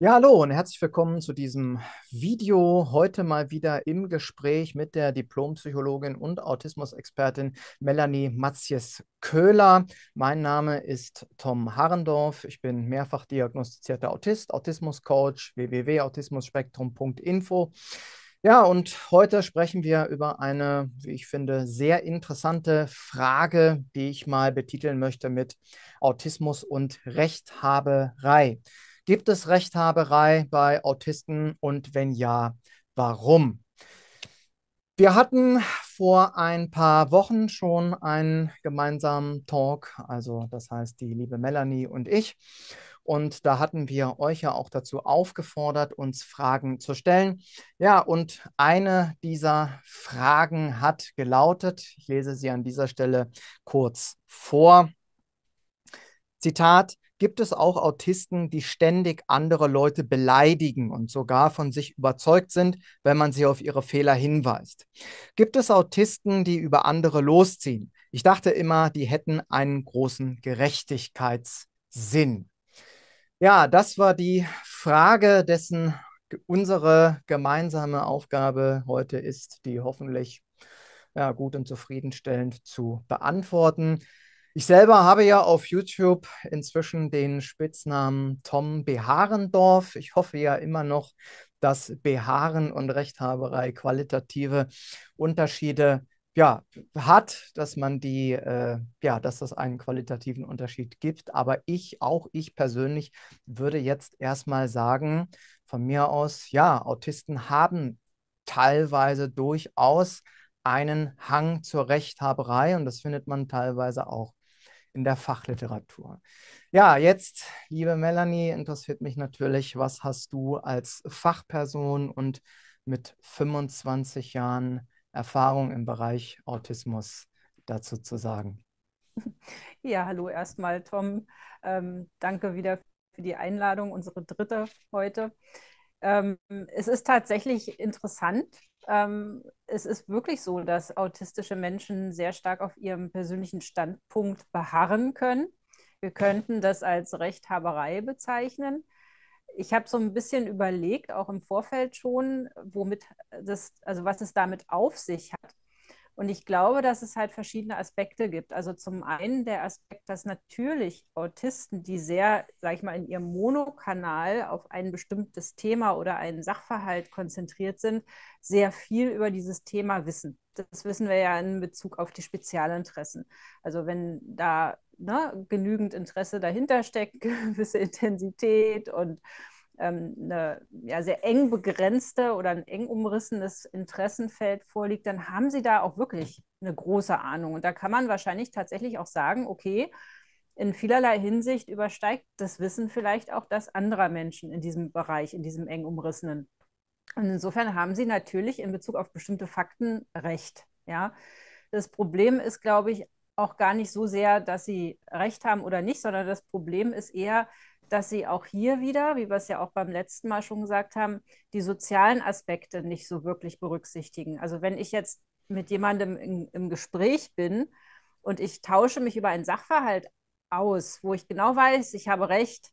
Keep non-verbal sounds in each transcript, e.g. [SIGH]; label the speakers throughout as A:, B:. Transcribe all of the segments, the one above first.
A: Ja, hallo und herzlich willkommen zu diesem Video. Heute mal wieder im Gespräch mit der Diplompsychologin und Autismusexpertin Melanie Matzies-Köhler. Mein Name ist Tom Harendorf. Ich bin mehrfach diagnostizierter Autist, Autismuscoach, www.autismusspektrum.info. Ja, und heute sprechen wir über eine, wie ich finde, sehr interessante Frage, die ich mal betiteln möchte mit Autismus und Rechthaberei. Gibt es Rechthaberei bei Autisten und wenn ja, warum? Wir hatten vor ein paar Wochen schon einen gemeinsamen Talk, also das heißt die liebe Melanie und ich. Und da hatten wir euch ja auch dazu aufgefordert, uns Fragen zu stellen. Ja, und eine dieser Fragen hat gelautet, ich lese sie an dieser Stelle kurz vor. Zitat, gibt es auch Autisten, die ständig andere Leute beleidigen und sogar von sich überzeugt sind, wenn man sie auf ihre Fehler hinweist. Gibt es Autisten, die über andere losziehen? Ich dachte immer, die hätten einen großen Gerechtigkeitssinn. Ja, das war die Frage, dessen unsere gemeinsame Aufgabe heute ist, die hoffentlich ja, gut und zufriedenstellend zu beantworten. Ich selber habe ja auf YouTube inzwischen den Spitznamen Tom Beharendorf. Ich hoffe ja immer noch, dass Beharen und Rechthaberei qualitative Unterschiede ja, hat, dass man die, äh, ja, dass das einen qualitativen Unterschied gibt. Aber ich, auch ich persönlich, würde jetzt erstmal sagen, von mir aus, ja, Autisten haben teilweise durchaus einen Hang zur Rechthaberei und das findet man teilweise auch in der Fachliteratur. Ja, jetzt, liebe Melanie, interessiert mich natürlich, was hast du als Fachperson und mit 25 Jahren Erfahrung im Bereich Autismus dazu zu sagen?
B: [LAUGHS] Ja, hallo erstmal, Tom. Ähm, danke wieder für die Einladung, unsere dritte heute. Ähm, es ist tatsächlich interessant, ähm, es ist wirklich so, dass autistische Menschen sehr stark auf ihrem persönlichen Standpunkt beharren können. Wir könnten das als Rechthaberei bezeichnen. Ich habe so ein bisschen überlegt, auch im Vorfeld schon, womit das, also was es damit auf sich hat. Und ich glaube, dass es halt verschiedene Aspekte gibt. Also zum einen der Aspekt, dass natürlich Autisten, die sehr, sag ich mal, in ihrem Monokanal auf ein bestimmtes Thema oder einen Sachverhalt konzentriert sind, sehr viel über dieses Thema wissen. Das wissen wir ja in Bezug auf die Spezialinteressen. Also wenn da ne, genügend Interesse dahinter steckt, [LAUGHS] gewisse Intensität und ähm, eine ja, sehr eng begrenzte oder ein eng umrissenes Interessenfeld vorliegt, dann haben sie da auch wirklich eine große Ahnung. Und da kann man wahrscheinlich tatsächlich auch sagen, okay, in vielerlei Hinsicht übersteigt das Wissen vielleicht auch das anderer Menschen in diesem Bereich, in diesem eng umrissenen. Und insofern haben sie natürlich in Bezug auf bestimmte Fakten recht. Ja? Das Problem ist, glaube ich, auch gar nicht so sehr, dass sie recht haben oder nicht, sondern das Problem ist eher, dass sie auch hier wieder, wie wir es ja auch beim letzten Mal schon gesagt haben, die sozialen Aspekte nicht so wirklich berücksichtigen. Also wenn ich jetzt mit jemandem in, im Gespräch bin und ich tausche mich über einen Sachverhalt aus, wo ich genau weiß, ich habe recht,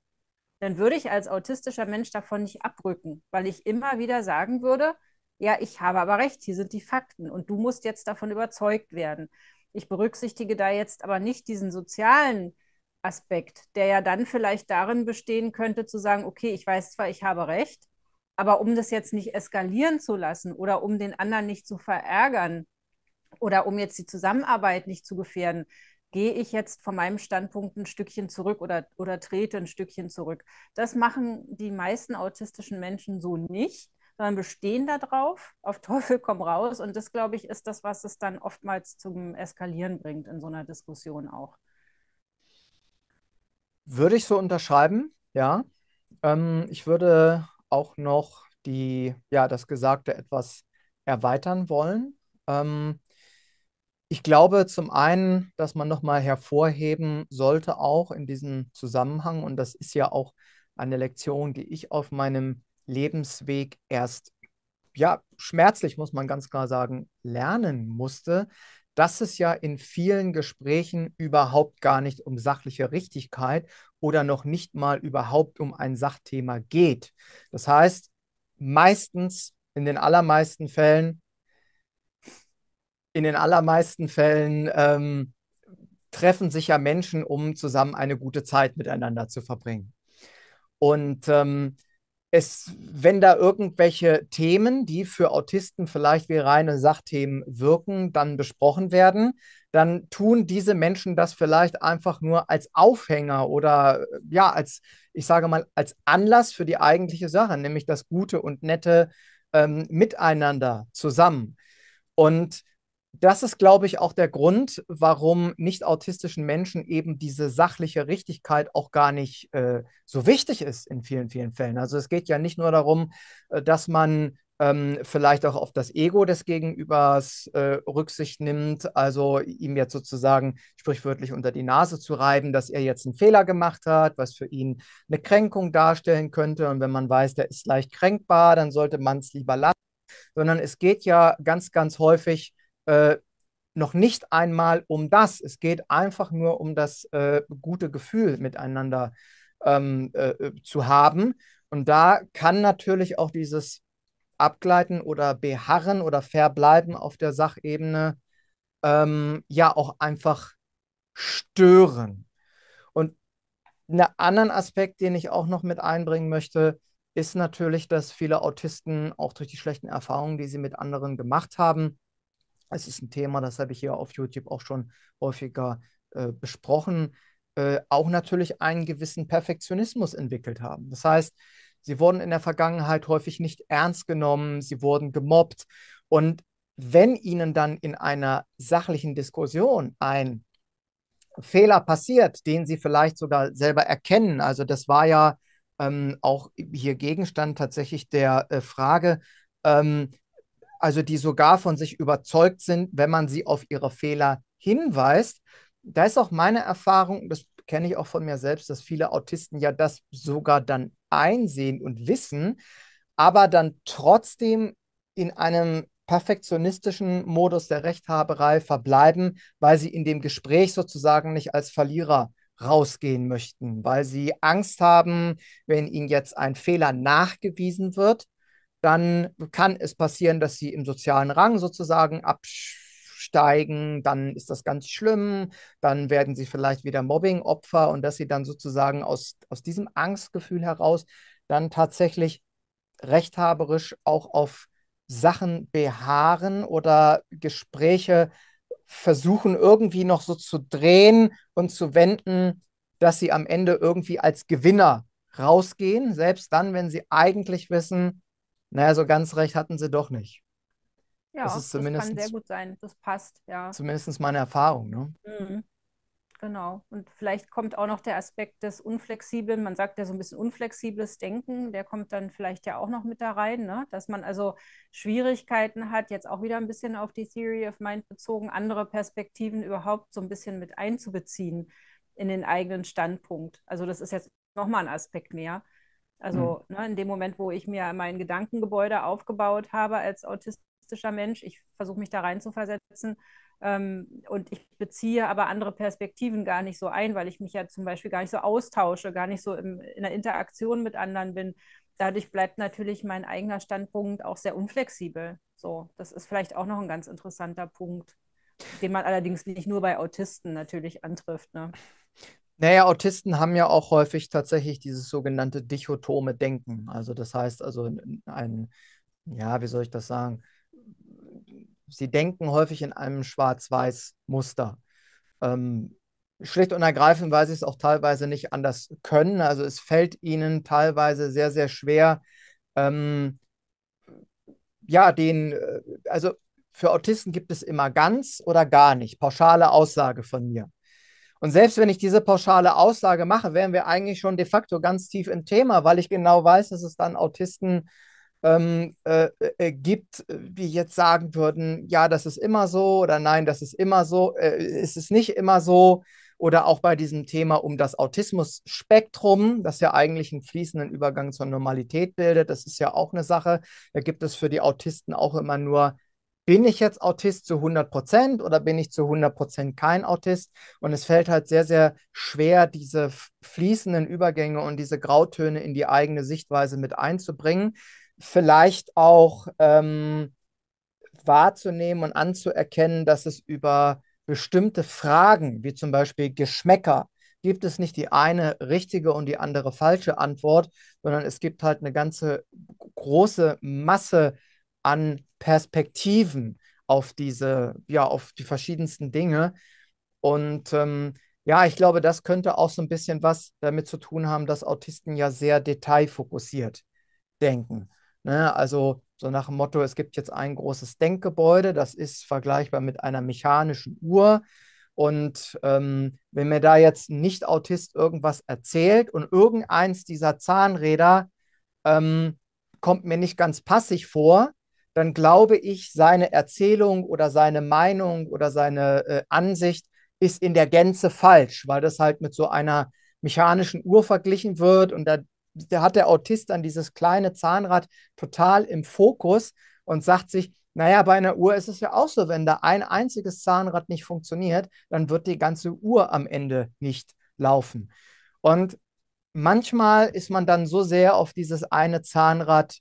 B: dann würde ich als autistischer Mensch davon nicht abrücken, weil ich immer wieder sagen würde, ja, ich habe aber recht, hier sind die Fakten und du musst jetzt davon überzeugt werden. Ich berücksichtige da jetzt aber nicht diesen sozialen Aspekt, der ja dann vielleicht darin bestehen könnte, zu sagen, okay, ich weiß zwar, ich habe recht, aber um das jetzt nicht eskalieren zu lassen oder um den anderen nicht zu verärgern oder um jetzt die Zusammenarbeit nicht zu gefährden, gehe ich jetzt von meinem Standpunkt ein Stückchen zurück oder, oder trete ein Stückchen zurück. Das machen die meisten autistischen Menschen so nicht, sondern bestehen darauf, auf Teufel komm raus. Und das, glaube ich, ist das, was es dann oftmals zum Eskalieren bringt in so einer Diskussion auch.
A: Würde ich so unterschreiben, ja. Ähm, ich würde auch noch die, ja, das Gesagte etwas erweitern wollen. Ähm, ich glaube zum einen, dass man nochmal hervorheben sollte, auch in diesem Zusammenhang, und das ist ja auch eine Lektion, die ich auf meinem Lebensweg erst, ja, schmerzlich muss man ganz klar sagen, lernen musste, dass es ja in vielen Gesprächen überhaupt gar nicht um sachliche Richtigkeit oder noch nicht mal überhaupt um ein Sachthema geht. Das heißt, meistens, in den allermeisten Fällen, in den allermeisten Fällen ähm, treffen sich ja Menschen, um zusammen eine gute Zeit miteinander zu verbringen. Und ähm, es, wenn da irgendwelche Themen, die für Autisten vielleicht wie reine Sachthemen wirken, dann besprochen werden, dann tun diese Menschen das vielleicht einfach nur als Aufhänger oder ja, als, ich sage mal, als Anlass für die eigentliche Sache, nämlich das gute und nette ähm, Miteinander zusammen. Und das ist, glaube ich, auch der Grund, warum nicht-autistischen Menschen eben diese sachliche Richtigkeit auch gar nicht äh, so wichtig ist in vielen, vielen Fällen. Also es geht ja nicht nur darum, äh, dass man ähm, vielleicht auch auf das Ego des Gegenübers äh, Rücksicht nimmt, also ihm jetzt sozusagen sprichwörtlich unter die Nase zu reiben, dass er jetzt einen Fehler gemacht hat, was für ihn eine Kränkung darstellen könnte. Und wenn man weiß, der ist leicht kränkbar, dann sollte man es lieber lassen. Sondern es geht ja ganz, ganz häufig äh, noch nicht einmal um das. Es geht einfach nur um das äh, gute Gefühl miteinander ähm, äh, äh, zu haben. Und da kann natürlich auch dieses Abgleiten oder Beharren oder Verbleiben auf der Sachebene ähm, ja auch einfach stören. Und einen anderen Aspekt, den ich auch noch mit einbringen möchte, ist natürlich, dass viele Autisten auch durch die schlechten Erfahrungen, die sie mit anderen gemacht haben, es ist ein Thema, das habe ich hier auf YouTube auch schon häufiger äh, besprochen, äh, auch natürlich einen gewissen Perfektionismus entwickelt haben. Das heißt, sie wurden in der Vergangenheit häufig nicht ernst genommen, sie wurden gemobbt. Und wenn ihnen dann in einer sachlichen Diskussion ein Fehler passiert, den sie vielleicht sogar selber erkennen, also das war ja ähm, auch hier Gegenstand tatsächlich der äh, Frage, ähm, also die sogar von sich überzeugt sind, wenn man sie auf ihre Fehler hinweist. Da ist auch meine Erfahrung, das kenne ich auch von mir selbst, dass viele Autisten ja das sogar dann einsehen und wissen, aber dann trotzdem in einem perfektionistischen Modus der Rechthaberei verbleiben, weil sie in dem Gespräch sozusagen nicht als Verlierer rausgehen möchten, weil sie Angst haben, wenn ihnen jetzt ein Fehler nachgewiesen wird, dann kann es passieren, dass sie im sozialen Rang sozusagen absteigen, dann ist das ganz schlimm, dann werden sie vielleicht wieder Mobbing-Opfer und dass sie dann sozusagen aus, aus diesem Angstgefühl heraus dann tatsächlich rechthaberisch auch auf Sachen beharren oder Gespräche versuchen irgendwie noch so zu drehen und zu wenden, dass sie am Ende irgendwie als Gewinner rausgehen, selbst dann, wenn sie eigentlich wissen, naja, so ganz recht hatten sie doch nicht.
B: Ja, das, ist zumindest, das kann sehr gut sein. Das passt, ja. Zumindest meine
A: Erfahrung, ne?
B: Mhm. Genau. Und vielleicht kommt auch noch der Aspekt des unflexiblen, man sagt ja so ein bisschen unflexibles Denken, der kommt dann vielleicht ja auch noch mit da rein, ne? dass man also Schwierigkeiten hat, jetzt auch wieder ein bisschen auf die Theory of Mind bezogen, andere Perspektiven überhaupt so ein bisschen mit einzubeziehen in den eigenen Standpunkt. Also das ist jetzt nochmal ein Aspekt mehr. Also mhm. ne, in dem Moment, wo ich mir mein Gedankengebäude aufgebaut habe als autistischer Mensch, ich versuche mich da reinzuversetzen ähm, und ich beziehe aber andere Perspektiven gar nicht so ein, weil ich mich ja zum Beispiel gar nicht so austausche, gar nicht so im, in der Interaktion mit anderen bin. Dadurch bleibt natürlich mein eigener Standpunkt auch sehr unflexibel. So, das ist vielleicht auch noch ein ganz interessanter Punkt, den man allerdings nicht nur bei Autisten natürlich antrifft. Ne?
A: Naja, Autisten haben ja auch häufig tatsächlich dieses sogenannte dichotome Denken. Also das heißt also ein, ja, wie soll ich das sagen? Sie denken häufig in einem Schwarz-Weiß-Muster. Ähm, schlicht und ergreifend, weil sie es auch teilweise nicht anders können. Also es fällt ihnen teilweise sehr, sehr schwer, ähm, ja, den, äh, also für Autisten gibt es immer ganz oder gar nicht, pauschale Aussage von mir. Und selbst wenn ich diese pauschale Aussage mache, wären wir eigentlich schon de facto ganz tief im Thema, weil ich genau weiß, dass es dann Autisten ähm, äh, äh, gibt, die jetzt sagen würden, ja, das ist immer so oder nein, das ist immer so, äh, ist es nicht immer so. Oder auch bei diesem Thema um das Autismus-Spektrum, das ja eigentlich einen fließenden Übergang zur Normalität bildet. Das ist ja auch eine Sache. Da gibt es für die Autisten auch immer nur bin ich jetzt Autist zu 100 Prozent oder bin ich zu 100 Prozent kein Autist? Und es fällt halt sehr, sehr schwer, diese fließenden Übergänge und diese Grautöne in die eigene Sichtweise mit einzubringen. Vielleicht auch ähm, wahrzunehmen und anzuerkennen, dass es über bestimmte Fragen, wie zum Beispiel Geschmäcker, gibt es nicht die eine richtige und die andere falsche Antwort, sondern es gibt halt eine ganze große Masse an Perspektiven auf diese, ja, auf die verschiedensten Dinge. Und ähm, ja, ich glaube, das könnte auch so ein bisschen was damit zu tun haben, dass Autisten ja sehr detailfokussiert denken. Ne? Also so nach dem Motto, es gibt jetzt ein großes Denkgebäude, das ist vergleichbar mit einer mechanischen Uhr. Und ähm, wenn mir da jetzt ein Nicht-Autist irgendwas erzählt und irgendeins dieser Zahnräder ähm, kommt mir nicht ganz passig vor, dann glaube ich, seine Erzählung oder seine Meinung oder seine äh, Ansicht ist in der Gänze falsch, weil das halt mit so einer mechanischen Uhr verglichen wird und da, da hat der Autist dann dieses kleine Zahnrad total im Fokus und sagt sich, naja, bei einer Uhr ist es ja auch so, wenn da ein einziges Zahnrad nicht funktioniert, dann wird die ganze Uhr am Ende nicht laufen. Und manchmal ist man dann so sehr auf dieses eine Zahnrad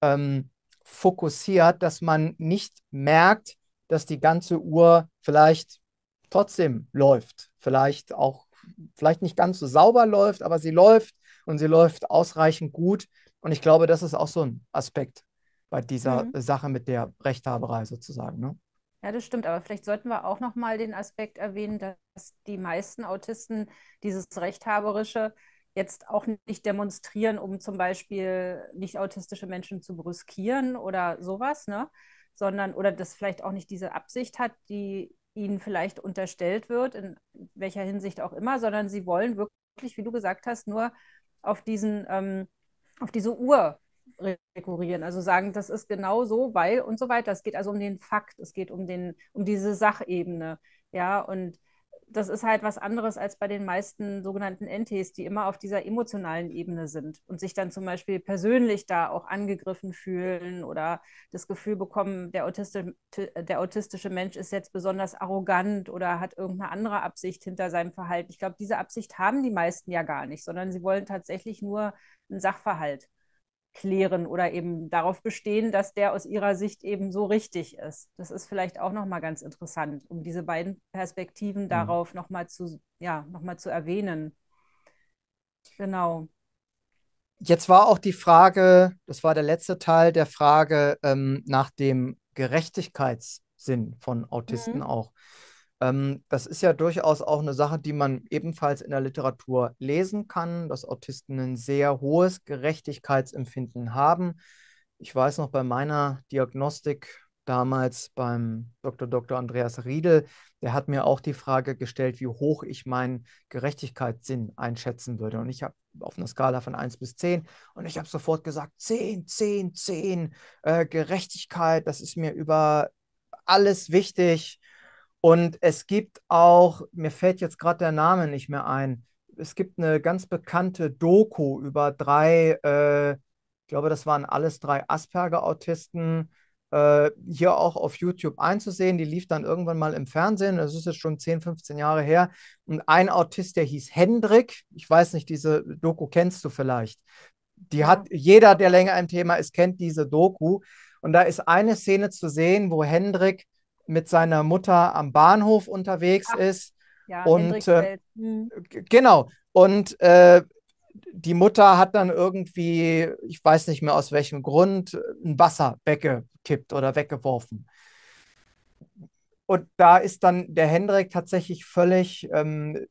A: ähm, fokussiert, dass man nicht merkt, dass die ganze Uhr vielleicht trotzdem läuft, vielleicht auch vielleicht nicht ganz so sauber läuft, aber sie läuft und sie läuft ausreichend gut. Und ich glaube, das ist auch so ein Aspekt bei dieser mhm. Sache mit der Rechthaberei sozusagen. Ne?
B: Ja, das stimmt, aber vielleicht sollten wir auch nochmal den Aspekt erwähnen, dass die meisten Autisten dieses Rechthaberische jetzt auch nicht demonstrieren, um zum Beispiel nicht autistische Menschen zu brüskieren oder sowas, ne? sondern oder das vielleicht auch nicht diese Absicht hat, die ihnen vielleicht unterstellt wird, in welcher Hinsicht auch immer, sondern sie wollen wirklich, wie du gesagt hast, nur auf diesen, ähm, auf diese Uhr rekurrieren. Also sagen, das ist genau so, weil und so weiter. Es geht also um den Fakt, es geht um den, um diese Sachebene. Ja, und das ist halt was anderes als bei den meisten sogenannten NTs, die immer auf dieser emotionalen Ebene sind und sich dann zum Beispiel persönlich da auch angegriffen fühlen oder das Gefühl bekommen, der, Autistin, der autistische Mensch ist jetzt besonders arrogant oder hat irgendeine andere Absicht hinter seinem Verhalten. Ich glaube, diese Absicht haben die meisten ja gar nicht, sondern sie wollen tatsächlich nur einen Sachverhalt klären oder eben darauf bestehen, dass der aus ihrer Sicht eben so richtig ist. Das ist vielleicht auch nochmal ganz interessant, um diese beiden Perspektiven mhm. darauf nochmal zu, ja, noch mal zu erwähnen. Genau.
A: Jetzt war auch die Frage, das war der letzte Teil der Frage ähm, nach dem Gerechtigkeitssinn von Autisten mhm. auch. Ähm, das ist ja durchaus auch eine Sache, die man ebenfalls in der Literatur lesen kann, dass Autisten ein sehr hohes Gerechtigkeitsempfinden haben. Ich weiß noch bei meiner Diagnostik damals beim Dr. Dr. Andreas Riedel, der hat mir auch die Frage gestellt, wie hoch ich meinen Gerechtigkeitssinn einschätzen würde. Und ich habe auf einer Skala von 1 bis 10 und ich habe sofort gesagt, 10, 10, 10, äh, Gerechtigkeit, das ist mir über alles wichtig. Und es gibt auch, mir fällt jetzt gerade der Name nicht mehr ein, es gibt eine ganz bekannte Doku über drei, äh, ich glaube, das waren alles drei Asperger-Autisten, äh, hier auch auf YouTube einzusehen. Die lief dann irgendwann mal im Fernsehen, das ist jetzt schon 10, 15 Jahre her. Und ein Autist, der hieß Hendrik, ich weiß nicht, diese Doku kennst du vielleicht. Die hat jeder, der länger im Thema ist, kennt diese Doku. Und da ist eine Szene zu sehen, wo Hendrik mit seiner Mutter am Bahnhof unterwegs Ach, ist. Ja, und äh, hm. genau. Und äh, die Mutter hat dann irgendwie, ich weiß nicht mehr aus welchem Grund, ein Wasser weggekippt oder weggeworfen. Und da ist dann der Hendrik tatsächlich völlig, ähm,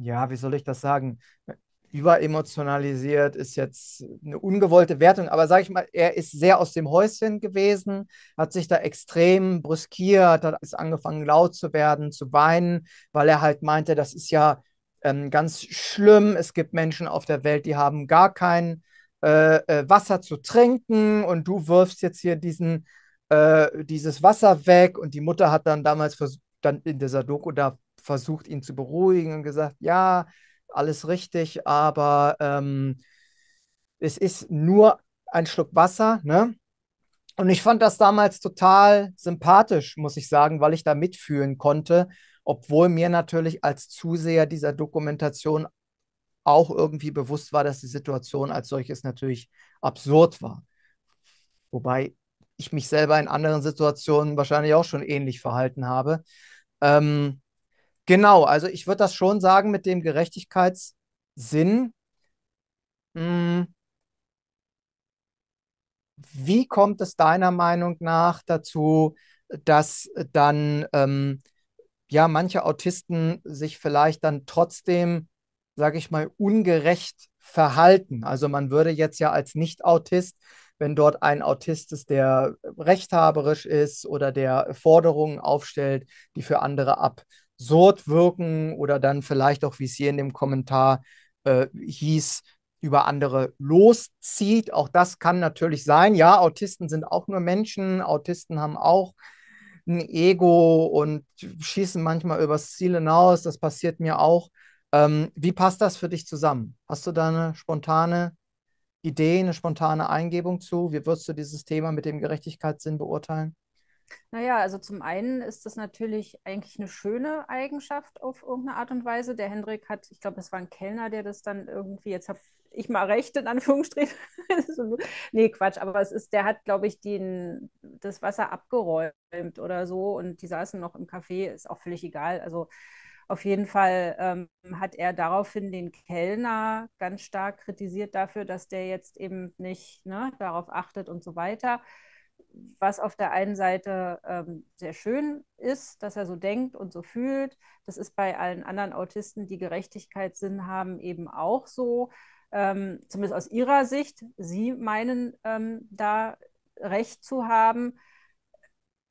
A: ja, wie soll ich das sagen, überemotionalisiert ist jetzt eine ungewollte Wertung, aber sage ich mal, er ist sehr aus dem Häuschen gewesen, hat sich da extrem brüskiert, hat ist angefangen laut zu werden, zu weinen, weil er halt meinte, das ist ja ähm, ganz schlimm. Es gibt Menschen auf der Welt, die haben gar kein äh, äh, Wasser zu trinken und du wirfst jetzt hier diesen äh, dieses Wasser weg und die Mutter hat dann damals dann in dieser Doku da versucht ihn zu beruhigen und gesagt, ja, alles richtig, aber ähm, es ist nur ein Schluck Wasser, ne? Und ich fand das damals total sympathisch, muss ich sagen, weil ich da mitfühlen konnte, obwohl mir natürlich als Zuseher dieser Dokumentation auch irgendwie bewusst war, dass die Situation als solches natürlich absurd war. Wobei ich mich selber in anderen Situationen wahrscheinlich auch schon ähnlich verhalten habe. Ähm, Genau, also ich würde das schon sagen mit dem Gerechtigkeitssinn. Hm. Wie kommt es deiner Meinung nach dazu, dass dann ähm, ja manche Autisten sich vielleicht dann trotzdem, sage ich mal, ungerecht verhalten? Also man würde jetzt ja als Nicht-Autist, wenn dort ein Autist ist, der rechthaberisch ist oder der Forderungen aufstellt, die für andere ab absurd wirken oder dann vielleicht auch, wie es hier in dem Kommentar äh, hieß, über andere loszieht. Auch das kann natürlich sein. Ja, Autisten sind auch nur Menschen. Autisten haben auch ein Ego und schießen manchmal übers Ziel hinaus. Das passiert mir auch. Ähm, wie passt das für dich zusammen? Hast du da eine spontane Idee, eine spontane Eingebung zu? Wie würdest du dieses Thema mit dem Gerechtigkeitssinn beurteilen?
B: Naja, also zum einen ist das natürlich eigentlich eine schöne Eigenschaft auf irgendeine Art und Weise. Der Hendrik hat, ich glaube, es war ein Kellner, der das dann irgendwie, jetzt habe ich mal recht, in Anführungsstrichen. [LAUGHS] nee, Quatsch, aber es ist, der hat, glaube ich, den, das Wasser abgeräumt oder so und die saßen noch im Café, ist auch völlig egal. Also auf jeden Fall ähm, hat er daraufhin den Kellner ganz stark kritisiert dafür, dass der jetzt eben nicht ne, darauf achtet und so weiter was auf der einen Seite ähm, sehr schön ist, dass er so denkt und so fühlt. Das ist bei allen anderen Autisten, die Gerechtigkeitssinn haben, eben auch so. Ähm, zumindest aus ihrer Sicht. Sie meinen ähm, da recht zu haben.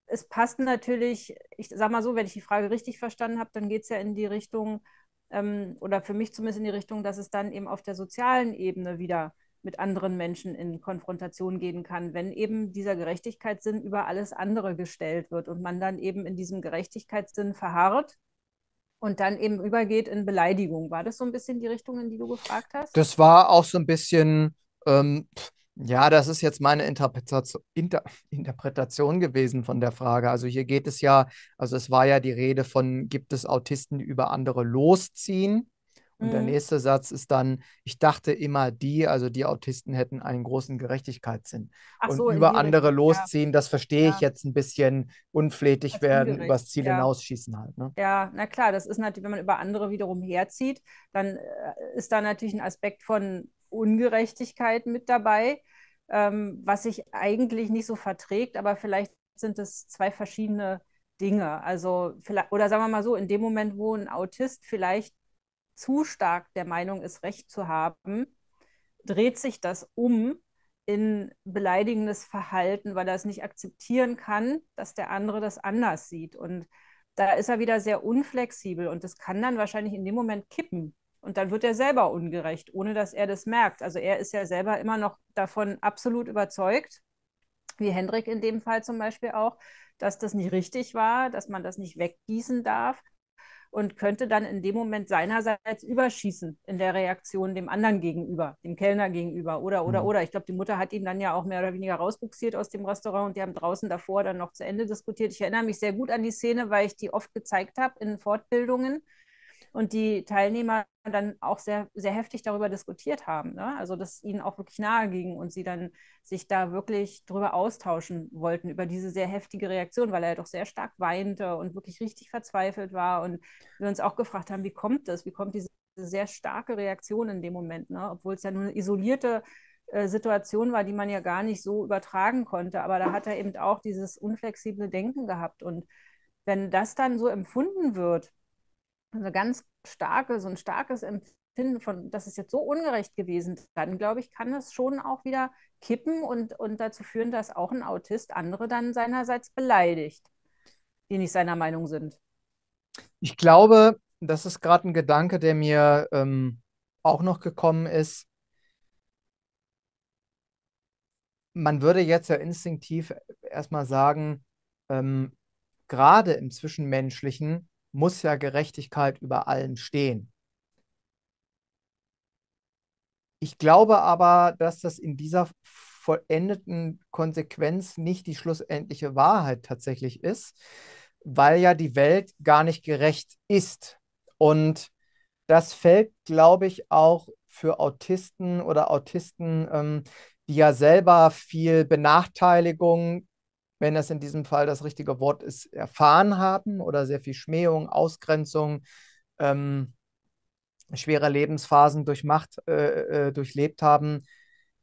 B: Es passt natürlich, ich sage mal so, wenn ich die Frage richtig verstanden habe, dann geht es ja in die Richtung, ähm, oder für mich zumindest in die Richtung, dass es dann eben auf der sozialen Ebene wieder mit anderen Menschen in Konfrontation gehen kann, wenn eben dieser Gerechtigkeitssinn über alles andere gestellt wird und man dann eben in diesem Gerechtigkeitssinn verharrt und dann eben übergeht in Beleidigung. War das so ein bisschen die Richtung, in die du gefragt hast?
A: Das war auch so ein bisschen, ähm, ja, das ist jetzt meine Interpretation, Inter Interpretation gewesen von der Frage. Also hier geht es ja, also es war ja die Rede von, gibt es Autisten, die über andere losziehen? Und mhm. der nächste Satz ist dann, ich dachte immer, die, also die Autisten hätten einen großen Gerechtigkeitssinn. Ach und so, über andere Richtung, losziehen, ja. das verstehe ja. ich jetzt ein bisschen unflätig werden, übers Ziel ja. hinausschießen halt. Ne?
B: Ja, na klar, das ist natürlich, wenn man über andere wiederum herzieht, dann äh, ist da natürlich ein Aspekt von Ungerechtigkeit mit dabei, ähm, was sich eigentlich nicht so verträgt, aber vielleicht sind es zwei verschiedene Dinge. Also, oder sagen wir mal so, in dem Moment, wo ein Autist vielleicht zu stark der Meinung ist, Recht zu haben, dreht sich das um in beleidigendes Verhalten, weil er es nicht akzeptieren kann, dass der andere das anders sieht. Und da ist er wieder sehr unflexibel und das kann dann wahrscheinlich in dem Moment kippen. Und dann wird er selber ungerecht, ohne dass er das merkt. Also er ist ja selber immer noch davon absolut überzeugt, wie Hendrik in dem Fall zum Beispiel auch, dass das nicht richtig war, dass man das nicht weggießen darf und könnte dann in dem Moment seinerseits überschießen in der Reaktion dem anderen gegenüber, dem Kellner gegenüber oder oder mhm. oder. Ich glaube, die Mutter hat ihn dann ja auch mehr oder weniger rausbuxiert aus dem Restaurant und die haben draußen davor dann noch zu Ende diskutiert. Ich erinnere mich sehr gut an die Szene, weil ich die oft gezeigt habe in Fortbildungen und die Teilnehmer dann auch sehr, sehr heftig darüber diskutiert haben. Ne? Also, dass ihnen auch wirklich nahe ging und sie dann sich da wirklich drüber austauschen wollten, über diese sehr heftige Reaktion, weil er doch sehr stark weinte und wirklich richtig verzweifelt war. Und wir uns auch gefragt haben, wie kommt das? Wie kommt diese sehr starke Reaktion in dem Moment, ne? obwohl es ja nur eine isolierte äh, Situation war, die man ja gar nicht so übertragen konnte. Aber da hat er eben auch dieses unflexible Denken gehabt. Und wenn das dann so empfunden wird, also ganz starke, so ein starkes Empfinden von, das ist jetzt so ungerecht gewesen, dann glaube ich, kann das schon auch wieder kippen und, und dazu führen, dass auch ein Autist andere dann seinerseits beleidigt, die nicht seiner Meinung sind.
A: Ich glaube, das ist gerade ein Gedanke, der mir ähm, auch noch gekommen ist. Man würde jetzt ja instinktiv erstmal sagen, ähm, gerade im Zwischenmenschlichen muss ja Gerechtigkeit über allem stehen. Ich glaube aber, dass das in dieser vollendeten Konsequenz nicht die schlussendliche Wahrheit tatsächlich ist, weil ja die Welt gar nicht gerecht ist. Und das fällt, glaube ich, auch für Autisten oder Autisten, ähm, die ja selber viel Benachteiligung wenn das in diesem Fall das richtige Wort ist, erfahren haben oder sehr viel Schmähung, Ausgrenzung, ähm, schwere Lebensphasen durchmacht, äh, äh, durchlebt haben,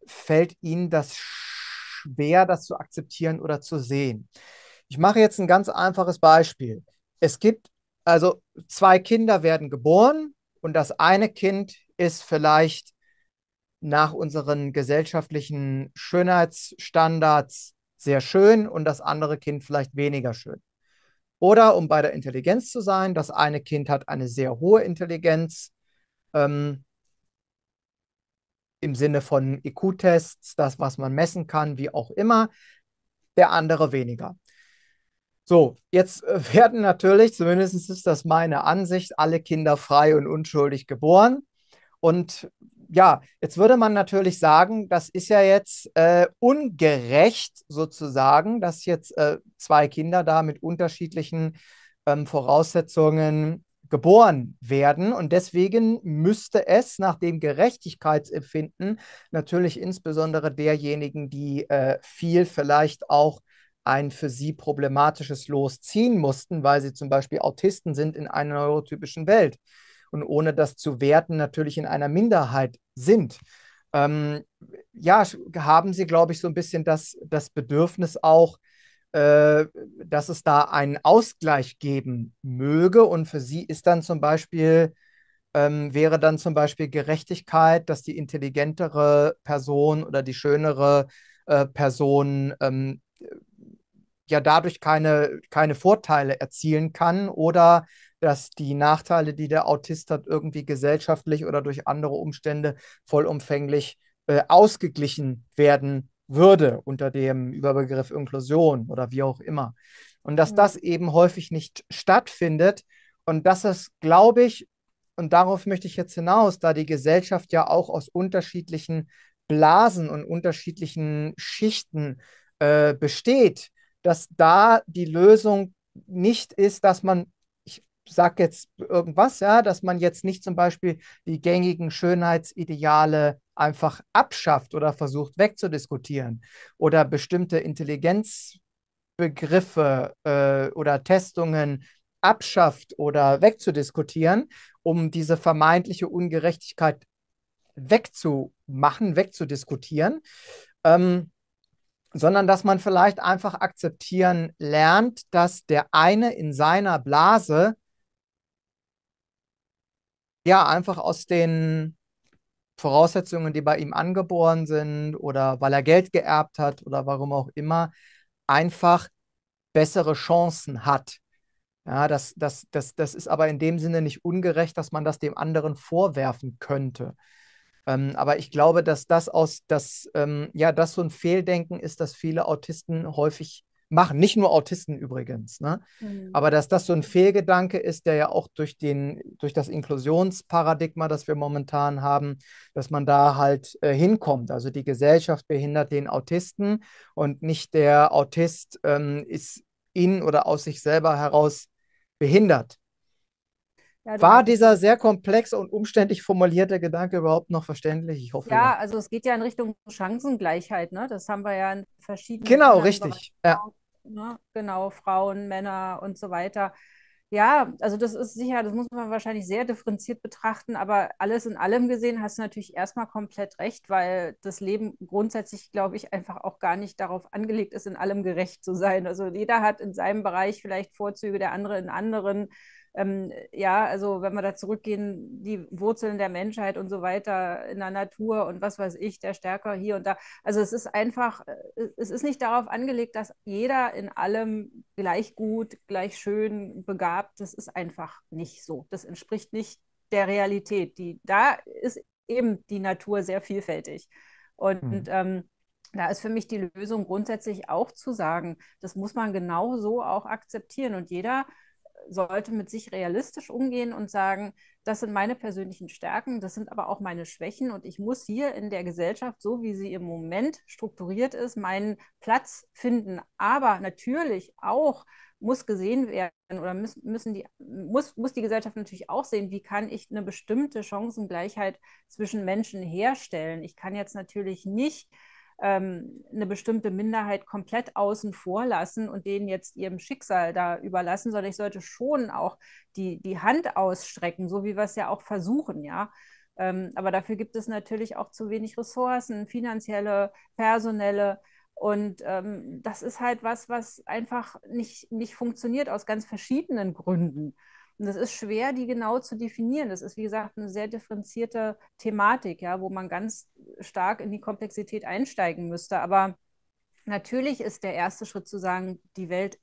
A: fällt ihnen das schwer, das zu akzeptieren oder zu sehen. Ich mache jetzt ein ganz einfaches Beispiel. Es gibt also zwei Kinder werden geboren und das eine Kind ist vielleicht nach unseren gesellschaftlichen Schönheitsstandards sehr schön und das andere Kind vielleicht weniger schön. Oder um bei der Intelligenz zu sein, das eine Kind hat eine sehr hohe Intelligenz ähm, im Sinne von IQ-Tests, das, was man messen kann, wie auch immer, der andere weniger. So, jetzt äh, [LAUGHS] werden natürlich, zumindest ist das meine Ansicht, alle Kinder frei und unschuldig geboren. Und ja, jetzt würde man natürlich sagen, das ist ja jetzt äh, ungerecht sozusagen, dass jetzt äh, zwei Kinder da mit unterschiedlichen ähm, Voraussetzungen geboren werden. Und deswegen müsste es nach dem Gerechtigkeitsempfinden natürlich insbesondere derjenigen, die äh, viel vielleicht auch ein für sie problematisches Los ziehen mussten, weil sie zum Beispiel Autisten sind in einer neurotypischen Welt und ohne das zu werten, natürlich in einer Minderheit sind. Ähm, ja, haben sie, glaube ich, so ein bisschen das, das Bedürfnis auch, äh, dass es da einen Ausgleich geben möge. Und für sie ist dann zum Beispiel, ähm, wäre dann zum Beispiel Gerechtigkeit, dass die intelligentere Person oder die schönere äh, Person ähm, ja dadurch keine, keine Vorteile erzielen kann oder dass die Nachteile, die der Autist hat, irgendwie gesellschaftlich oder durch andere Umstände vollumfänglich äh, ausgeglichen werden würde unter dem Überbegriff Inklusion oder wie auch immer. Und dass mhm. das eben häufig nicht stattfindet und dass es, glaube ich, und darauf möchte ich jetzt hinaus, da die Gesellschaft ja auch aus unterschiedlichen Blasen und unterschiedlichen Schichten äh, besteht, dass da die Lösung nicht ist, dass man sag jetzt irgendwas, ja, dass man jetzt nicht zum Beispiel die gängigen Schönheitsideale einfach abschafft oder versucht wegzudiskutieren oder bestimmte Intelligenzbegriffe äh, oder Testungen abschafft oder wegzudiskutieren, um diese vermeintliche Ungerechtigkeit wegzumachen, wegzudiskutieren, ähm, sondern dass man vielleicht einfach akzeptieren lernt, dass der eine in seiner Blase ja, einfach aus den Voraussetzungen, die bei ihm angeboren sind oder weil er Geld geerbt hat oder warum auch immer, einfach bessere Chancen hat. Ja, das, das, das, das ist aber in dem Sinne nicht ungerecht, dass man das dem anderen vorwerfen könnte. Ähm, aber ich glaube, dass das aus, dass, ähm, ja, das so ein Fehldenken ist, das viele Autisten häufig machen. Nicht nur Autisten übrigens. Ne? Mhm. Aber dass das so ein Fehlgedanke ist, der ja auch durch, den, durch das Inklusionsparadigma, das wir momentan haben, dass man da halt äh, hinkommt. Also die Gesellschaft behindert den Autisten und nicht der Autist ähm, ist in oder aus sich selber heraus behindert.
B: Ja, War dieser sehr
A: komplex und umständlich formulierte Gedanke überhaupt noch verständlich? Ich hoffe. Ja, ja.
B: also es geht ja in Richtung Chancengleichheit, ne? Das haben wir ja in verschiedenen. Genau, richtig. Ja. Ne? Genau, Frauen, Männer und so weiter. Ja, also das ist sicher, das muss man wahrscheinlich sehr differenziert betrachten, aber alles in allem gesehen hast du natürlich erstmal komplett recht, weil das Leben grundsätzlich, glaube ich, einfach auch gar nicht darauf angelegt ist, in allem gerecht zu sein. Also jeder hat in seinem Bereich vielleicht Vorzüge, der andere in anderen ähm, ja, also wenn wir da zurückgehen, die Wurzeln der Menschheit und so weiter in der Natur und was weiß ich, der Stärker hier und da. Also es ist einfach, äh, es ist nicht darauf angelegt, dass jeder in allem gleich gut, gleich schön begabt. Das ist einfach nicht so. Das entspricht nicht der Realität. Die, da ist eben die Natur sehr vielfältig. Und mhm. ähm, da ist für mich die Lösung grundsätzlich auch zu sagen, das muss man genau so auch akzeptieren. Und jeder sollte mit sich realistisch umgehen und sagen, das sind meine persönlichen Stärken, das sind aber auch meine Schwächen und ich muss hier in der Gesellschaft, so wie sie im Moment strukturiert ist, meinen Platz finden. Aber natürlich auch muss gesehen werden oder müssen, die, muss, muss die Gesellschaft natürlich auch sehen, wie kann ich eine bestimmte Chancengleichheit zwischen Menschen herstellen. Ich kann jetzt natürlich nicht ähm, eine bestimmte Minderheit komplett außen vor lassen und denen jetzt ihrem Schicksal da überlassen, sondern ich sollte schon auch die, die Hand ausstrecken, so wie wir es ja auch versuchen, ja. Ähm, aber dafür gibt es natürlich auch zu wenig Ressourcen, finanzielle, personelle. Und ähm, das ist halt was, was einfach nicht, nicht funktioniert aus ganz verschiedenen Gründen. Und das ist schwer, die genau zu definieren. Das ist, wie gesagt, eine sehr differenzierte Thematik, ja, wo man ganz stark in die Komplexität einsteigen müsste. Aber natürlich ist der erste Schritt zu sagen, die Welt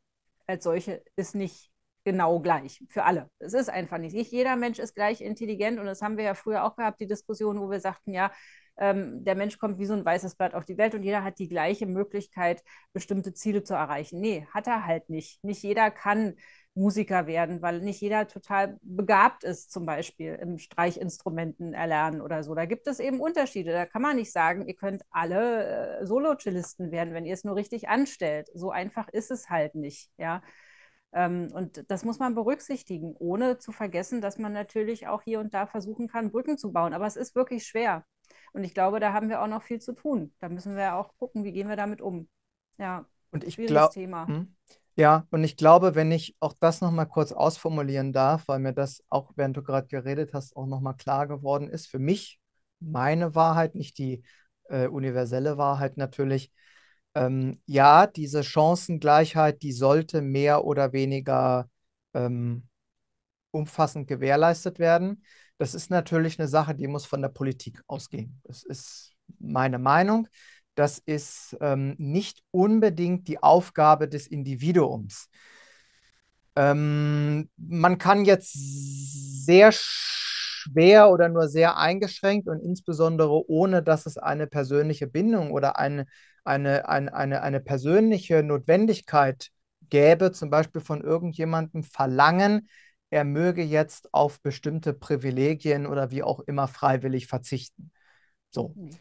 B: als solche ist nicht genau gleich für alle. Es ist einfach nicht. nicht jeder Mensch ist gleich intelligent und das haben wir ja früher auch gehabt, die Diskussion, wo wir sagten, ja, ähm, der Mensch kommt wie so ein weißes Blatt auf die Welt und jeder hat die gleiche Möglichkeit, bestimmte Ziele zu erreichen. Nee, hat er halt nicht. Nicht jeder kann Musiker werden, weil nicht jeder total begabt ist, zum Beispiel im Streichinstrumenten erlernen oder so. Da gibt es eben Unterschiede. Da kann man nicht sagen, ihr könnt alle äh, Solo-Cellisten werden, wenn ihr es nur richtig anstellt. So einfach ist es halt nicht, ja. Ähm, und das muss man berücksichtigen, ohne zu vergessen, dass man natürlich auch hier und da versuchen kann, Brücken zu bauen. Aber es ist wirklich schwer. Und ich glaube, da haben wir auch noch viel zu tun. Da müssen wir auch gucken, wie gehen wir damit um. Ja, und ich glaube, hm,
A: ja, und ich glaube, wenn ich auch das nochmal kurz ausformulieren darf, weil mir das auch, während du gerade geredet hast, auch nochmal klar geworden ist, für mich meine Wahrheit, nicht die äh, universelle Wahrheit natürlich, ähm, ja, diese Chancengleichheit, die sollte mehr oder weniger ähm, umfassend gewährleistet werden. Das ist natürlich eine Sache, die muss von der Politik ausgehen. Das ist meine Meinung das ist ähm, nicht unbedingt die Aufgabe des Individuums. Ähm, man kann jetzt sehr schwer oder nur sehr eingeschränkt und insbesondere ohne, dass es eine persönliche Bindung oder eine, eine, eine, eine, eine persönliche Notwendigkeit gäbe, zum Beispiel von irgendjemandem verlangen, er möge jetzt auf bestimmte Privilegien oder wie auch immer freiwillig verzichten. So. Mhm.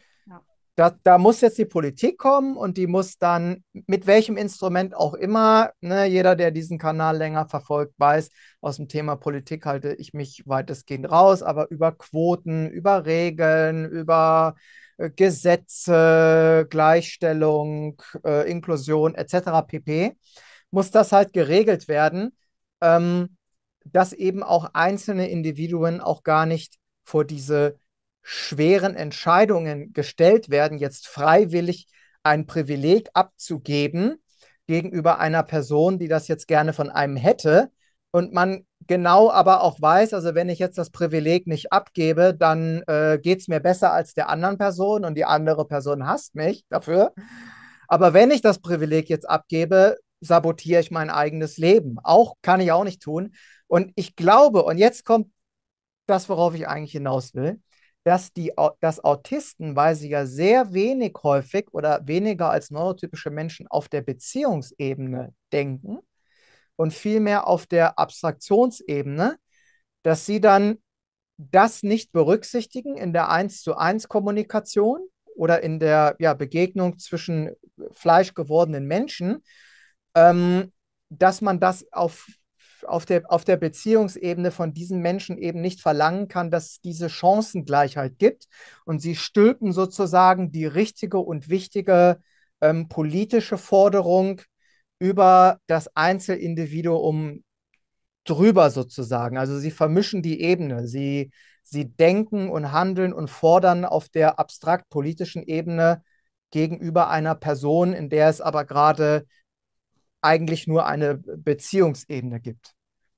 A: Da, da, muss jetzt die Politik kommen und die muss dann mit welchem Instrument auch immer, ne, jeder, der diesen Kanal länger verfolgt, weiß, aus dem Thema Politik halte ich mich weitestgehend raus, aber über Quoten, über Regeln, über äh, Gesetze, Gleichstellung, äh, Inklusion etc. pp. muss das halt geregelt werden, ähm, dass eben auch einzelne Individuen auch gar nicht vor diese schweren Entscheidungen gestellt werden, jetzt freiwillig ein Privileg abzugeben gegenüber einer Person, die das jetzt gerne von einem hätte. Und man genau aber auch weiß, also wenn ich jetzt das Privileg nicht abgebe, dann äh, geht es mir besser als der anderen Person und die andere Person hasst mich dafür. Aber wenn ich das Privileg jetzt abgebe, sabotiere ich mein eigenes Leben. Auch kann ich auch nicht tun. Und ich glaube, und jetzt kommt das, worauf ich eigentlich hinaus will, dass, die, dass Autisten, weil sie ja sehr wenig häufig oder weniger als neurotypische Menschen auf der Beziehungsebene denken und vielmehr auf der Abstraktionsebene, dass sie dann das nicht berücksichtigen in der 1 zu 1 Kommunikation oder in der ja, Begegnung zwischen fleischgewordenen Menschen, ähm, dass man das auf auf der, auf der Beziehungsebene von diesen Menschen eben nicht verlangen kann, dass es diese Chancengleichheit gibt. Und sie stülpen sozusagen die richtige und wichtige ähm, politische Forderung über das Einzelindividuum drüber sozusagen. Also sie vermischen die Ebene. Sie, sie denken und handeln und fordern auf der abstrakt politischen Ebene gegenüber einer Person, in der es aber gerade eigentlich nur eine Beziehungsebene gibt.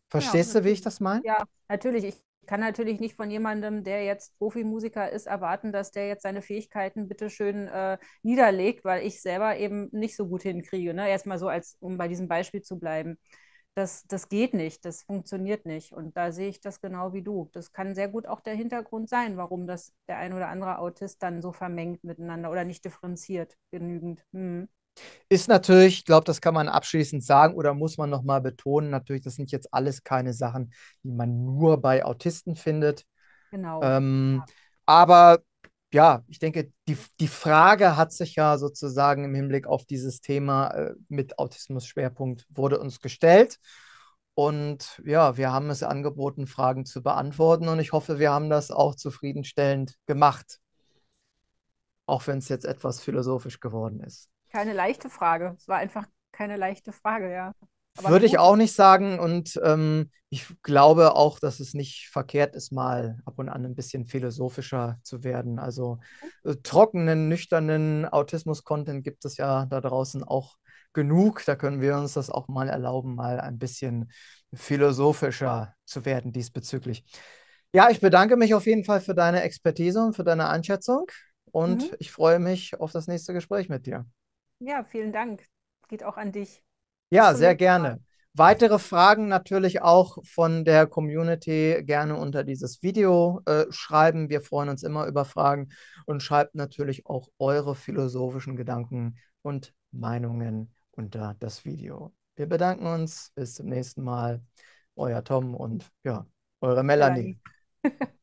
A: Genau, Verstehst ja, du, wie ich
B: das meine? Ja, natürlich. Ich kann natürlich nicht von jemandem, der jetzt Profimusiker ist, erwarten, dass der jetzt seine Fähigkeiten bitteschön äh, niederlegt, weil ich selber eben nicht so gut hinkriege. Ne? Erstmal so, als um bei diesem Beispiel zu bleiben. Das, das geht nicht, das funktioniert nicht. Und da sehe ich das genau wie du. Das kann sehr gut auch der Hintergrund sein, warum das der ein oder andere Autist dann so vermengt miteinander oder nicht differenziert genügend. Hm.
A: Ist natürlich, ich glaube, das kann man abschließend sagen oder muss man nochmal betonen, natürlich, das sind jetzt alles keine Sachen, die man nur bei Autisten findet. Genau. Ähm, ja. Aber ja, ich denke, die, die Frage hat sich ja sozusagen im Hinblick auf dieses Thema äh, mit Autismus-Schwerpunkt wurde uns gestellt. Und ja, wir haben es angeboten, Fragen zu beantworten. Und ich hoffe, wir haben das auch zufriedenstellend gemacht. Auch wenn es jetzt etwas philosophisch geworden
B: ist keine leichte Frage. Es war einfach keine leichte Frage, ja. Aber Würde ich
A: auch nicht sagen und ähm, ich glaube auch, dass es nicht verkehrt ist, mal ab und an ein bisschen philosophischer zu werden. Also äh, trockenen, nüchternen Autismus-Content gibt es ja da draußen auch genug. Da können wir uns das auch mal erlauben, mal ein bisschen philosophischer zu werden diesbezüglich. Ja, ich bedanke mich auf jeden Fall für deine Expertise und für deine Einschätzung und mhm. ich freue mich auf das nächste Gespräch mit dir.
B: Ja, vielen Dank. Geht auch an dich.
A: Ja, sehr gerne. Weitere Fragen natürlich auch von der Community gerne unter dieses Video äh, schreiben. Wir freuen uns immer über Fragen und schreibt natürlich auch eure philosophischen Gedanken und Meinungen unter das Video. Wir bedanken uns. Bis zum nächsten Mal. Euer Tom und ja, eure Melanie. Melanie. [LAUGHS]